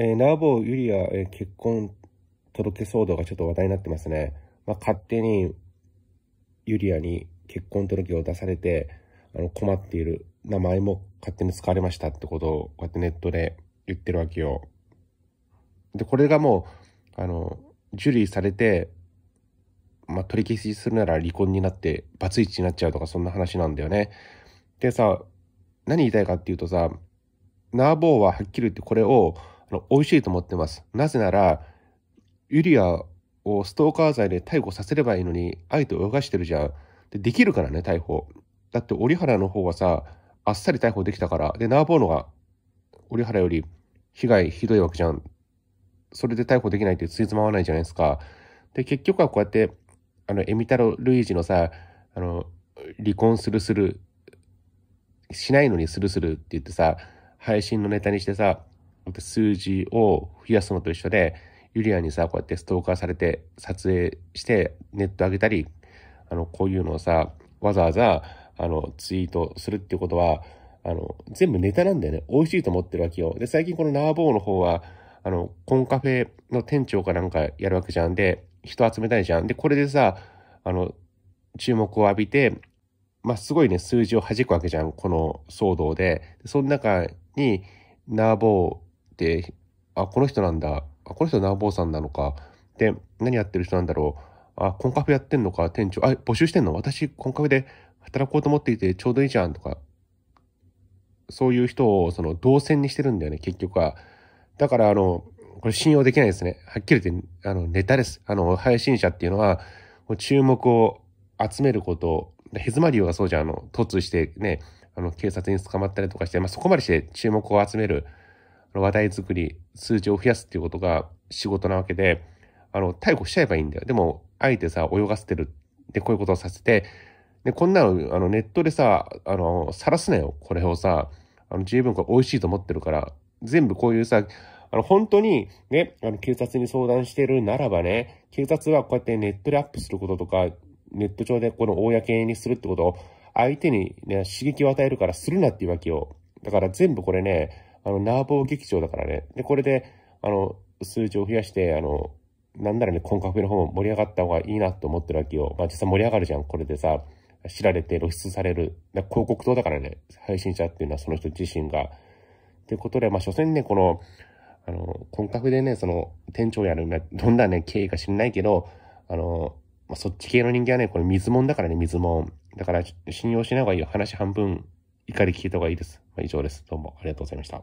えー、ナーボー・ユリア、えー、結婚届け騒動がちょっと話題になってますね。まあ、勝手にユリアに結婚届を出されて、あの困っている名前も勝手に使われましたってことをこうやってネットで言ってるわけよ。で、これがもう、あの、受理されて、まあ、取り消しするなら離婚になって、バツイチになっちゃうとか、そんな話なんだよね。でさ、何言いたいかっていうとさ、ナーボーははっきり言ってこれを、あの美味しいと思ってます。なぜなら、ユリアをストーカー罪で逮捕させればいいのに、あえて泳がしてるじゃん。で、できるからね、逮捕。だって、折原の方はさ、あっさり逮捕できたから、で、ナーボーノが、折原より被害ひどいわけじゃん。それで逮捕できないってついつまわないじゃないですか。で、結局はこうやって、あの、エミタロ・ルイージのさ、あの、離婚するする、しないのにするするって言ってさ、配信のネタにしてさ、数字を増やすのと一緒で、ユリアにさ、こうやってストーカーされて、撮影して、ネット上げたり、あの、こういうのをさ、わざわざ、あの、ツイートするっていうことは、あの、全部ネタなんだよね。美味しいと思ってるわけよ。で、最近このナーボーの方は、あの、コンカフェの店長かなんかやるわけじゃん。で、人集めたいじゃん。で、これでさ、あの、注目を浴びて、まあ、すごいね、数字を弾くわけじゃん。この騒動で。でその中に、ナーボー、あ、この人なんだ、あ、この人ナーボーさんなのか、で、何やってる人なんだろう、あ、コンカフェやってんのか、店長、あ、募集してんの私、コンカフェで働こうと思っていてちょうどいいじゃんとか、そういう人をその動線にしてるんだよね、結局は。だから、あの、これ信用できないですね。はっきり言って、あの、ネタです。あの、配信者っていうのは、注目を集めることヘズマリオがそうじゃん、あの、突してね、あの、警察に捕まったりとかして、まあ、そこまでして注目を集める話題作り、数字を増やすっていうことが仕事なわけで、あの、逮捕しちゃえばいいんだよ。でも、あえてさ、泳がせてる。で、こういうことをさせて、で、こんなの、あの、ネットでさ、あの、さらすなよ。これをさ、あの、十分これ美味しいと思ってるから、全部こういうさ、あの、本当に、ね、あの、警察に相談してるならばね、警察はこうやってネットでアップすることとか、ネット上でこの公にするってことを、相手にね、刺激を与えるからするなっていうわけよ。だから全部これね、あの、ナーボー劇場だからね。で、これで、あの、数字を増やして、あの、なんならね、コンカフェの方も盛り上がった方がいいなと思ってるわけよ。まあ実際盛り上がるじゃん、これでさ、知られて露出される。だ広告塔だからね、配信者っていうのはその人自身が。ってことで、まあ所詮ね、この、あの、コンカフェでね、その、店長やるどんなね、経緯か知んないけど、あの、まあ、そっち系の人間はね、これ水もんだからね、水もん。だから、信用しない方がいいよ。話半分、怒り聞いた方がいいです。以上です。どうもありがとうございました。